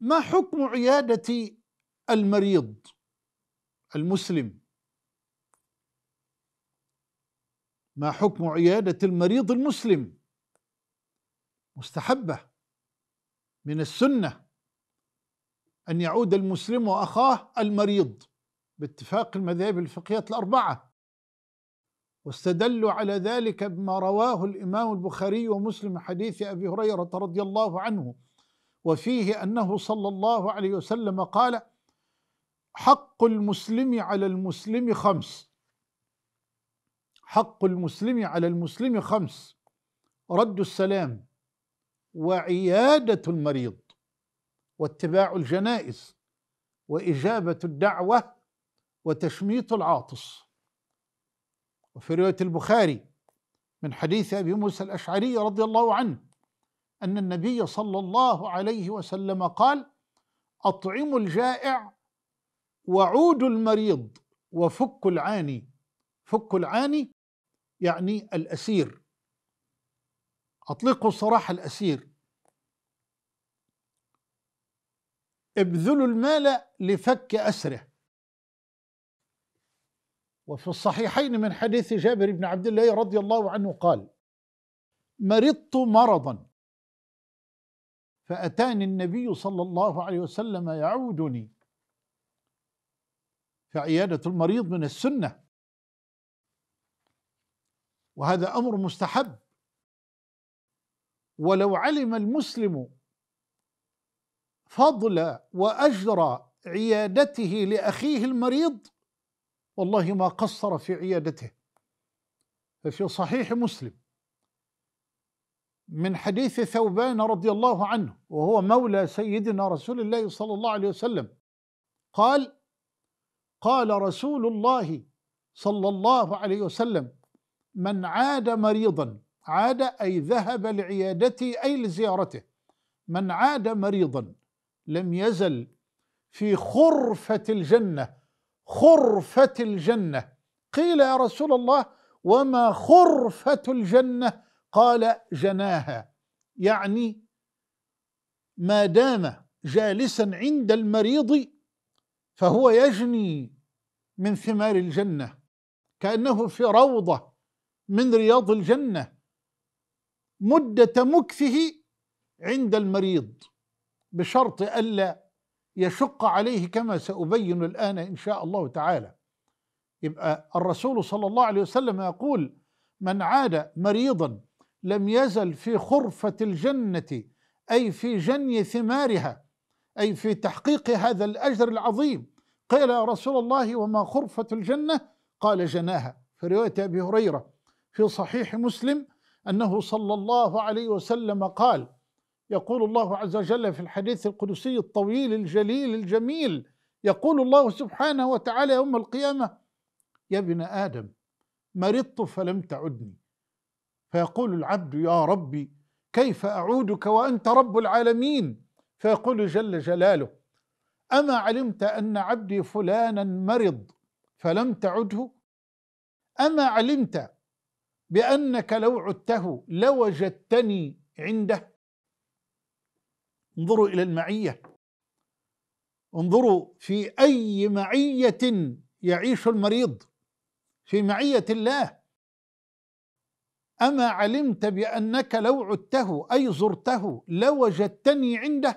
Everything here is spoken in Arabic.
ما حكم عيادة المريض المسلم ما حكم عيادة المريض المسلم مستحبة من السنة أن يعود المسلم وأخاه المريض باتفاق المذاهب الفقهية الأربعة واستدلوا على ذلك بما رواه الإمام البخاري ومسلم حديث أبي هريرة رضي الله عنه وفيه انه صلى الله عليه وسلم قال حق المسلم على المسلم خمس حق المسلم على المسلم خمس رد السلام وعياده المريض واتباع الجنائز واجابه الدعوه وتشميت العاطس وفي روايه البخاري من حديث ابي موسى الاشعري رضي الله عنه أن النبي صلى الله عليه وسلم قال أطعموا الجائع وعودوا المريض وفكوا العاني فكوا العاني يعني الأسير أطلقوا الصراحة الأسير ابذلوا المال لفك أسره وفي الصحيحين من حديث جابر بن عبد الله رضي الله عنه قال مرضت مرضا فأتاني النبي صلى الله عليه وسلم يعودني في عيادة المريض من السنة وهذا أمر مستحب ولو علم المسلم فضل وأجر عيادته لأخيه المريض والله ما قصر في عيادته ففي صحيح مسلم من حديث ثوبان رضي الله عنه وهو مولى سيدنا رسول الله صلى الله عليه وسلم قال قال رسول الله صلى الله عليه وسلم من عاد مريضا عاد اي ذهب لعيادته اي لزيارته من عاد مريضا لم يزل في خرفه الجنه خرفه الجنه قيل يا رسول الله وما خرفه الجنه قال جناها يعني ما دام جالسا عند المريض فهو يجني من ثمار الجنه كانه في روضه من رياض الجنه مده مكثه عند المريض بشرط الا يشق عليه كما سابين الان ان شاء الله تعالى يبقى الرسول صلى الله عليه وسلم يقول من عاد مريضا لم يزل في خرفة الجنة أي في جني ثمارها أي في تحقيق هذا الأجر العظيم قيل يا رسول الله وما خرفة الجنة قال جناها في رواية أبي هريرة في صحيح مسلم أنه صلى الله عليه وسلم قال يقول الله عز وجل في الحديث القدسي الطويل الجليل الجميل يقول الله سبحانه وتعالى يوم القيامة يا ابن آدم مرضت فلم تعدني فيقول العبد يا ربي كيف اعودك وانت رب العالمين فيقول جل جلاله اما علمت ان عبدي فلانا مرض فلم تعده اما علمت بانك لو عدته لوجدتني عنده انظروا الى المعيه انظروا في اي معيه يعيش المريض في معيه الله أما علمت بأنك لو عدته أي زرته لوجدتني عنده